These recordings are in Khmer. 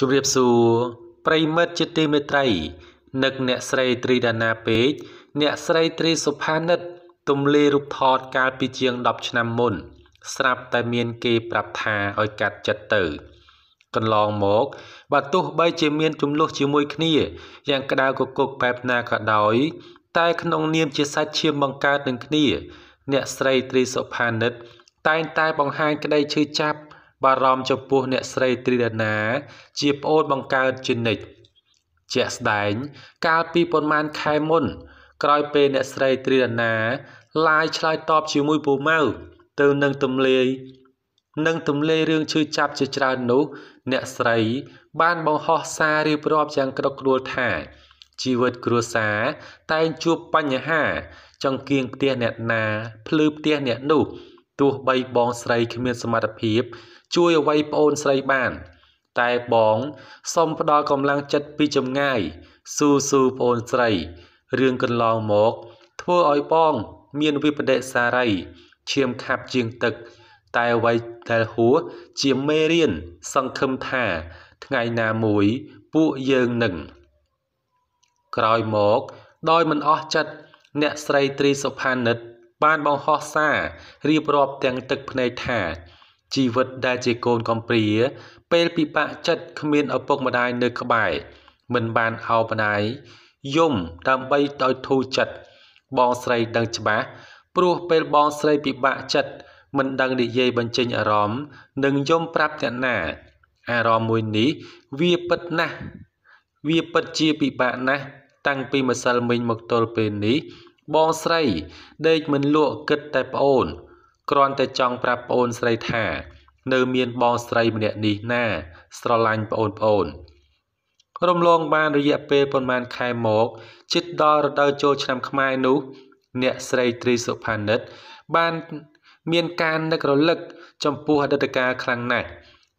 ជម្រាបសួរប្រិមិត្តជាទីមេត្រីនឹកអ្នកស្រីត្រីដាណាពេកអ្នកស្រីត្រីសុផានិតទំលេរូបថតកាលពីជាង10ឆ្នាំមុន ស្រាប់តែមានគេប្រាប់ថាឲ្យកាត់ចិត្តទៅ កន្លងមកបើទោះបីជាមានចំនួនជាមួយគ្នាយ៉ាងក្តៅកគុកបែបណាក៏ដោយតែក្នុងនាមជាសាច់ឈាមបង្កើតនឹងគ្នាអ្នកស្រីត្រីសុផានិត តែងតែបង្ហាញក្តីឈឺចាប់បារម្ភចំពោះអ្នកស្រីត្រីដាណាជាប្អូនបង្កើតជានិច្ចជាក់ស្ដែងកាលពីប្រហែលខែមុនក្រោយពេលអ្នកស្រីត្រីដាណាឡាយឆ្លើយតបជាមួយពូម៉ៅទៅនឹងទំលាយនិងទំលាយរឿងឈឺចាប់ជាច្រើននោះ អ្នកស្រីបានបង្ហោះសាររៀបរាប់យ៉ាងក្តុកក្តួលថា ជីវិតគ្រួសារតែងជួបបញ្ហា ចង្គៀងផ្ទះអ្នកណា ភ្លឺផ្ទះអ្នកនោះ ទោះបីបងស្រីគ្មាន សមត្ថភាពជួយអ្វីប្អូនស្រីបាន តែបងសូមផ្ដល់កម្លាំងចិត្តពីចម្ងាយស៊ូស៊ូប្អូនស្រីរឿងកន្លងមកធ្វើឲ្យបងមានវិបដិសារីឈាមខាប់ជាងទឹក តែអ្វីដែលហួសជាមេរៀន សង្ឃឹមថាថ្ងៃណាមួយពួកយើងនឹងក្រោយមកដោយមិនអស់ចិត្តអ្នកស្រីត្រីសុផានិត បានបង្ហោះសាររៀបរាប់ទាំងទឹកភ្នែកថាជីវិតដែលជាកូនកំព្រាពេលពិបាកចិត្តគ្មានឪពុកម្ដាយនៅក្បែរមិនបានអោបម្ដាយយំដើម្បីដោយធូរចិត្តបងស្រីដឹងច្បាស់ព្រោះពេលបងស្រីពិបាកចិត្តមិនដឹងនិយាយបញ្ចេញអារម្មណ៍និងយំប្រាប់អ្នកណាអារម្មណ៍មួយនេះ វាពិតណាស់វាពិតជាពិបាកណាស់តាំងពីម្សិលមិញមកទល់ពេលនេះ បងស្រីដេកមិនលក់គិតតែប្អូនគ្រាន់តែចង់ប្រាប់ប្អូនស្រីថានៅមានបងស្រីម្នាក់នេះណា ស្រឡាញ់ប្អូនប្អូនរំលងបានរយៈពេលប្រហែលខែមកជិតដល់រដូវចូលឆ្នាំខ្មែរនោះអ្នកស្រីត្រីសុផានិត បានមានការនឹករលឹកចំពោះអតីតកាលខ្លាំងណាស់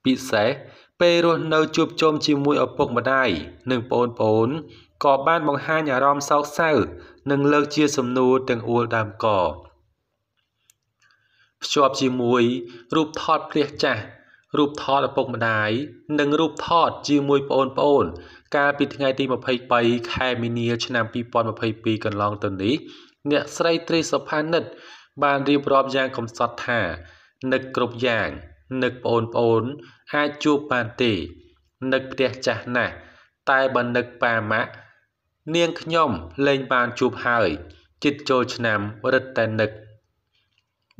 ពិសេសពេលរស់នៅជួបជុំជាមួយឪពុកម្ដាយនិងប្អូនប្អូនក៏បានបង្ហាញអារម្មណ៍សោកសៅ និងលើកជាសំណួរទាំងអួលដើមកភ្ជាប់ជាមួយរូបថតព្រះចាស់រូបថតឪពុកម្ដាយនិងរូបថតជាមួយបងប្អូនកាលពីថ្ងៃទី23ខែមីនាឆ្នាំ2022កន្លងទៅនេះអ្នកស្រីត្រីសុផានិត បានរៀបរាប់យ៉ាងកំសត់ថានឹកគ្រប់យ៉ាងនឹកបងប្អូនអាចជួបបានទេនឹកផ្ទះចាស់ណាស់តែបើនឹកប៉ាម៉ាក់នាងខ្ញុំលែងបានជួបហើយចិត្តចូលឆ្នាំរឹតតែនឹក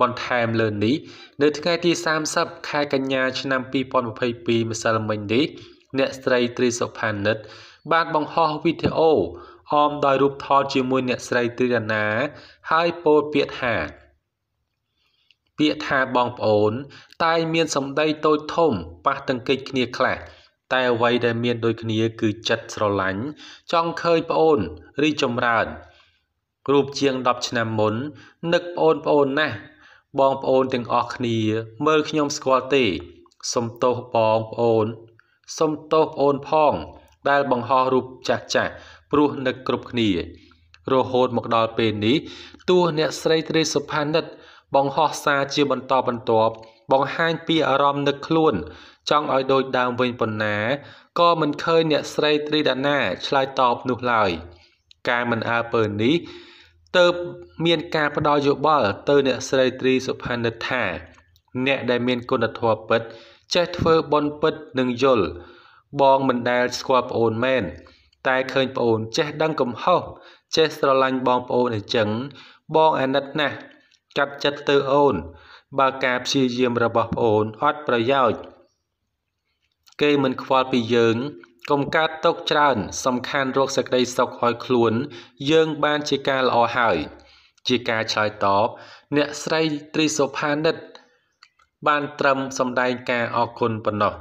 បន្ថែមលើនេះនៅថ្ងៃទី30ខែកញ្ញាឆ្នាំ2022ម្សិលមិញនេះអ្នកស្រីត្រីសុផានិត បានបង្ហោះវីដេអូអមដោយរូបថតជាមួយអ្នកស្រីត្រីរណា ហើយពោលពាក្យថាពាក្យថាបងប្អូនតែមានសម្ដីតូចធំប៉ះទង្គិចគ្នាខ្លះតែអ្វីដែលមានដូចគ្នាគឺចិត្តស្រឡាញ់ ចង់ឃើញប្អូនរីចម្រើនរូបជាង10ឆ្នាំមុននឹកប្អូនប្អូនណាស់បងប្អូនទាំងអស់គ្នា មើលខ្ញុំស្គាល់ទេសុំទោសបងប្អូនសុំទោសអូនផង ដែលបង្ហោះរូបចាស់ចាស់ព្រោះនឹកគ្រប់គ្នា រហូតមកដល់ពេលនេះទោះអ្នកស្រីត្រីសុផានិត បង្ហោះសារជាបន្តបន្ទាប់ បង្ហាញពីអារម្មណ៍នឹកខ្លួន ចង់ឲ្យដូចដើមវិញប៉ុណ្ណា ក៏មិនឃើញអ្នកស្រីត្រីដាណាឆ្លើយតបនោះឡើយការមិនអើពើនេះទៅមានការផ្ដល់យោបល់ទៅអ្នកស្រីត្រីសុផានិតថាអ្នកដែលមានគុណធម៌ពិត ចេះធ្វើបុណ្យពិតនិងយល់បងមិនដែលស្គាល់ប្អូនមែនតែឃើញប្អូនចេះ ដឹងកំហុសចេះស្រឡាញ់បងប្អូនអញ្ចឹងបងអាណិតណាស់កាត់ចិត្តទៅអូន បើការព្យាយាមរបស់ប្អូនអត់ប្រយោជន៍គេមិនខ្វល់ពីយើងកុំកើតទុកច្រើន សំខាន់រកសេចក្តីសុខឲ្យខ្លួន យើង បានជាការល្អហើយ ជាការឆ្លើយតបអ្នកស្រីត្រីសុផានិតបានត្រឹមសម្ដែងការអរគុណប៉ុណ្ណោះ